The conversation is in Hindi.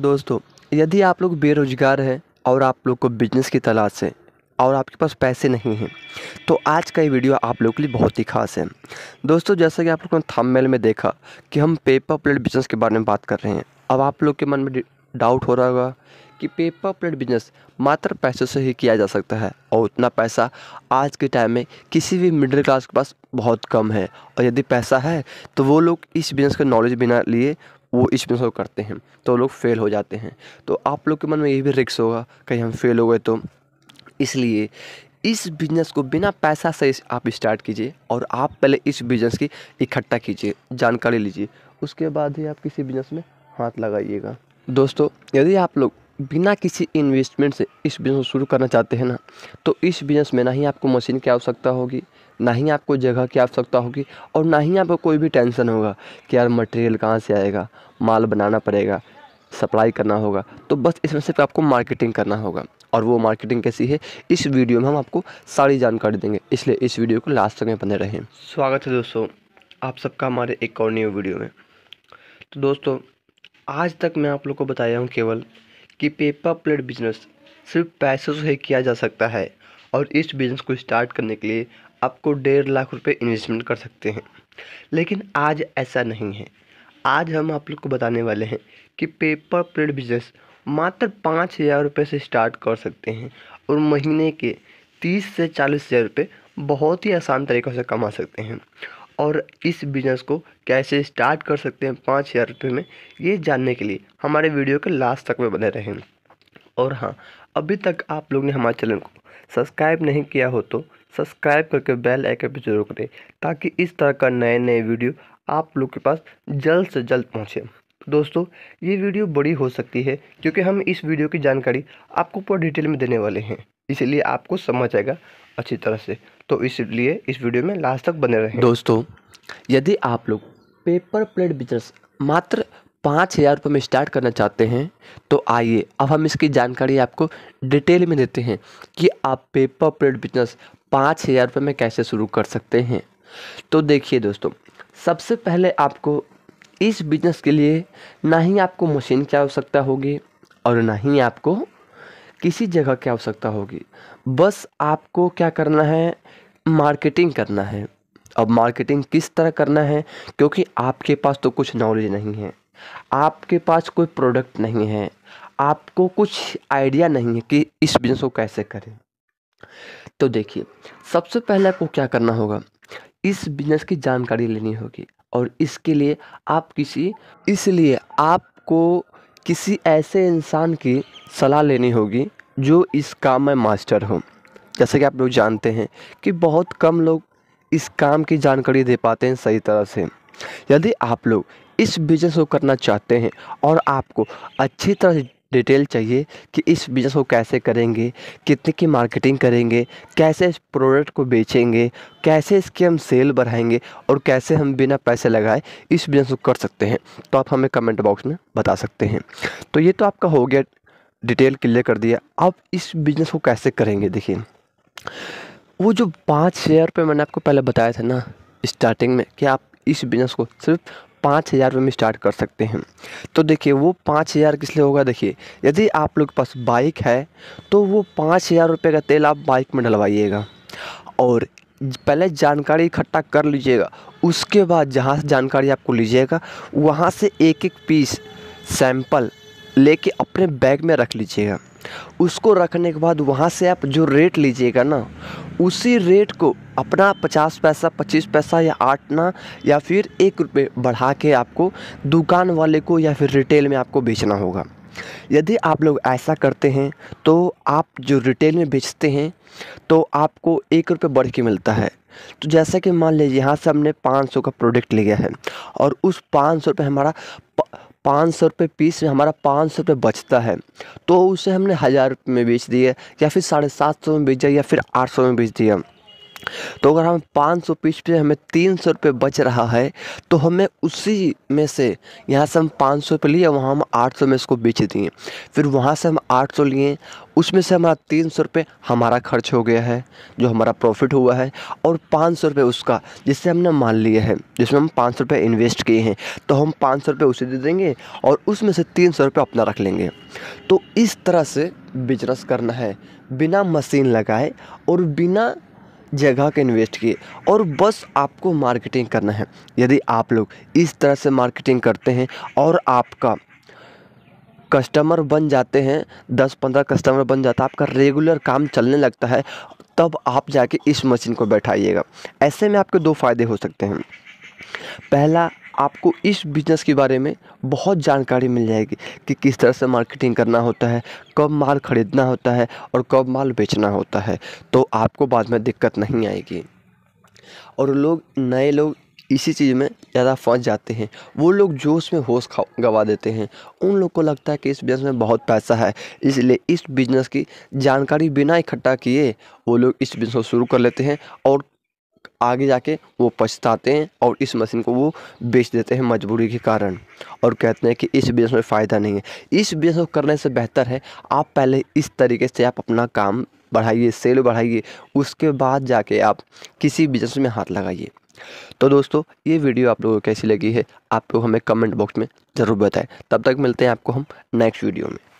दोस्तों यदि आप लोग बेरोज़गार हैं और आप लोग को बिजनेस की तलाश है और आपके पास पैसे नहीं हैं तो आज का ये वीडियो आप लोग के लिए बहुत ही खास है दोस्तों जैसा कि आप लोगों ने थंबनेल में देखा कि हम पेपर प्लेट बिजनेस के बारे में बात कर रहे हैं अब आप लोग के मन में डाउट हो रहा होगा कि पेपर प्लेट बिजनेस मात्र पैसों से ही किया जा सकता है और उतना पैसा आज के टाइम में किसी भी मिडिल क्लास के पास बहुत कम है और यदि पैसा है तो वो लोग इस बिज़नेस का नॉलेज बिना लिए वो इसमें सब करते हैं तो लोग फेल हो जाते हैं तो आप लोग के मन में ये भी रिक्स होगा कहीं हम फेल हो गए तो इसलिए इस बिजनेस को बिना पैसा से आप स्टार्ट कीजिए और आप पहले इस बिजनेस की इकट्ठा कीजिए जानकारी लीजिए उसके बाद ही आप किसी बिजनेस में हाथ लगाइएगा दोस्तों यदि आप लोग बिना किसी इन्वेस्टमेंट से इस बिज़नेस शुरू करना चाहते हैं ना तो इस बिज़नेस में ना ही आपको मशीन की आवश्यकता होगी ना ही आपको जगह की आवश्यकता होगी और ना ही आपको कोई भी टेंशन होगा कि यार मटेरियल कहाँ से आएगा माल बनाना पड़ेगा सप्लाई करना होगा तो बस इसमें सिर्फ आपको मार्केटिंग करना होगा और वो मार्केटिंग कैसी है इस वीडियो में हम आपको सारी जानकारी देंगे इसलिए इस वीडियो को लास्ट तक में बने रहें स्वागत है दोस्तों आप सबका हमारे एक और न्यू वीडियो में तो दोस्तों आज तक मैं आप लोग को बताया हूँ केवल कि पेपर प्लेट बिजनेस सिर्फ पैसों से ही किया जा सकता है और इस बिजनेस को स्टार्ट करने के लिए आपको डेढ़ लाख रुपए इन्वेस्टमेंट कर सकते हैं लेकिन आज ऐसा नहीं है आज हम आप लोग को बताने वाले हैं कि पेपर प्लेट बिजनेस मात्र पाँच हज़ार रुपये से स्टार्ट कर सकते हैं और महीने के तीस से चालीस हज़ार रुपये बहुत ही आसान तरीक़ों से कमा सकते हैं और इस बिजनेस को कैसे स्टार्ट कर सकते हैं पाँच हज़ार रुपये में ये जानने के लिए हमारे वीडियो के लास्ट तक में बने रहें और हाँ अभी तक आप लोग ने हमारे चैनल को सब्सक्राइब नहीं किया हो तो सब्सक्राइब करके बेल आइकन पर जरूर करें ताकि इस तरह का नए नए वीडियो आप लोग के पास जल्द से जल्द पहुँचे तो दोस्तों ये वीडियो बड़ी हो सकती है क्योंकि हम इस वीडियो की जानकारी आपको पूरा डिटेल में देने वाले हैं इसीलिए आपको समझ आएगा अच्छी तरह से तो इसलिए इस वीडियो में लास्ट तक बने रहें दोस्तों यदि आप लोग पेपर प्लेट बिजनेस मात्र पाँच हज़ार रुपये में स्टार्ट करना चाहते हैं तो आइए अब हम इसकी जानकारी आपको डिटेल में देते हैं कि आप पेपर प्लेट बिजनेस पाँच हज़ार रुपये में कैसे शुरू कर सकते हैं तो देखिए दोस्तों सबसे पहले आपको इस बिजनेस के लिए ना ही आपको मशीन की आवश्यकता होगी और ना ही आपको किसी जगह की आवश्यकता होगी बस आपको क्या करना है मार्केटिंग करना है अब मार्केटिंग किस तरह करना है क्योंकि आपके पास तो कुछ नॉलेज नहीं है आपके पास कोई प्रोडक्ट नहीं है आपको कुछ आइडिया नहीं है कि इस बिज़नेस को कैसे करें तो देखिए सबसे पहले आपको क्या करना होगा इस बिज़नेस की जानकारी लेनी होगी और इसके लिए आप किसी इसलिए आपको किसी ऐसे इंसान की सलाह लेनी होगी जो इस काम में मास्टर हो जैसे कि आप लोग जानते हैं कि बहुत कम लोग इस काम की जानकारी दे पाते हैं सही तरह से यदि आप लोग इस बिजनेस को करना चाहते हैं और आपको अच्छी तरह डिटेल चाहिए कि इस बिज़नेस को कैसे करेंगे कितने की मार्केटिंग करेंगे कैसे इस प्रोडक्ट को बेचेंगे कैसे इसके हम सेल बढ़ाएंगे और कैसे हम बिना पैसे लगाए इस बिज़नेस को कर सकते हैं तो आप हमें कमेंट बॉक्स में बता सकते हैं तो ये तो आपका हो गया डिटेल क्लियर कर दिया आप इस बिज़नेस को कैसे करेंगे देखिए वो जो पाँच शेयर पे मैंने आपको पहले बताया था ना स्टार्टिंग में कि आप इस बिज़नेस को सिर्फ पाँच हज़ार रुपये में स्टार्ट कर सकते हैं तो देखिए वो पाँच हज़ार किस लिए होगा देखिए यदि आप लोग के पास बाइक है तो वो पाँच हज़ार रुपये का तेल आप बाइक में डलवाइएगा और पहले जानकारी इकट्ठा कर लीजिएगा उसके बाद जहाँ से जानकारी आपको लीजिएगा वहाँ से एक एक पीस सैंपल लेके अपने बैग में रख लीजिएगा उसको रखने के बाद वहाँ से आप जो रेट लीजिएगा ना उसी रेट को अपना पचास पैसा पच्चीस पैसा या आठ ना या फिर एक रुपये बढ़ा के आपको दुकान वाले को या फिर रिटेल में आपको बेचना होगा यदि आप लोग ऐसा करते हैं तो आप जो रिटेल में बेचते हैं तो आपको एक रुपये बढ़ के मिलता है तो जैसा कि मान लीजिए यहाँ से हमने पाँच सौ का प्रोडक्ट लिया है और उस पाँच सौ रुपये हमारा पाँच सौ रुपये पीस में हमारा पाँच सौ रुपये बचता है तो उसे हमने हज़ार रुपये में बेच दिया या फिर साढ़े सात सौ में बेच दिया या फिर आठ सौ में बेच दिया तो अगर हम पाँच सौ पीस पे हमें तीन सौ रुपये बच रहा है तो हमें उसी में से यहाँ से हम पाँच सौ रुपये लिए वहाँ हम आठ सौ में इसको बेच दिए फिर वहाँ से हम आठ सौ लिए उसमें से हमारा तीन सौ रुपये हमारा खर्च हो गया है जो हमारा प्रॉफिट हुआ है और पाँच सौ रुपये उसका जिससे हमने मान लिए हैं जिसमें हम पाँच सौ रुपये इन्वेस्ट किए हैं तो हम पाँच सौ रुपये उसे दे देंगे और उसमें से तीन सौ रुपये अपना रख लेंगे तो इस तरह से बिजनेस करना है बिना मशीन लगाए और बिना जगह के इन्वेस्ट किए और बस आपको मार्केटिंग करना है यदि आप लोग इस तरह से मार्केटिंग करते हैं और आपका कस्टमर बन जाते हैं दस पंद्रह कस्टमर बन जाता है आपका रेगुलर काम चलने लगता है तब आप जाके इस मशीन को बैठाइएगा ऐसे में आपके दो फायदे हो सकते हैं पहला आपको इस बिज़नेस के बारे में बहुत जानकारी मिल जाएगी कि किस तरह से मार्केटिंग करना होता है कब माल ख़रीदना होता है और कब माल बेचना होता है तो आपको बाद में दिक्कत नहीं आएगी और लोग नए लोग इसी चीज़ में ज़्यादा फंस जाते हैं वो लोग जोश में होश गवा देते हैं उन लोग को लगता है कि इस बिज़नेस में बहुत पैसा है इसलिए इस बिज़नेस की जानकारी बिना इकट्ठा किए वो लोग इस बिज़नेस को शुरू कर लेते हैं और आगे जाके वो पछताते हैं और इस मशीन को वो बेच देते हैं मजबूरी के कारण और कहते हैं कि इस बिज़नेस में फ़ायदा नहीं है इस बिज़नेस को करने से बेहतर है आप पहले इस तरीके से आप अपना काम बढ़ाइए सेल बढ़ाइए उसके बाद जाके आप किसी बिज़नेस में हाथ लगाइए तो दोस्तों ये वीडियो आप लोगों को कैसी लगी है आप लोग हमें कमेंट बॉक्स में ज़रूर बताएं तब तक मिलते हैं आपको हम नेक्स्ट वीडियो में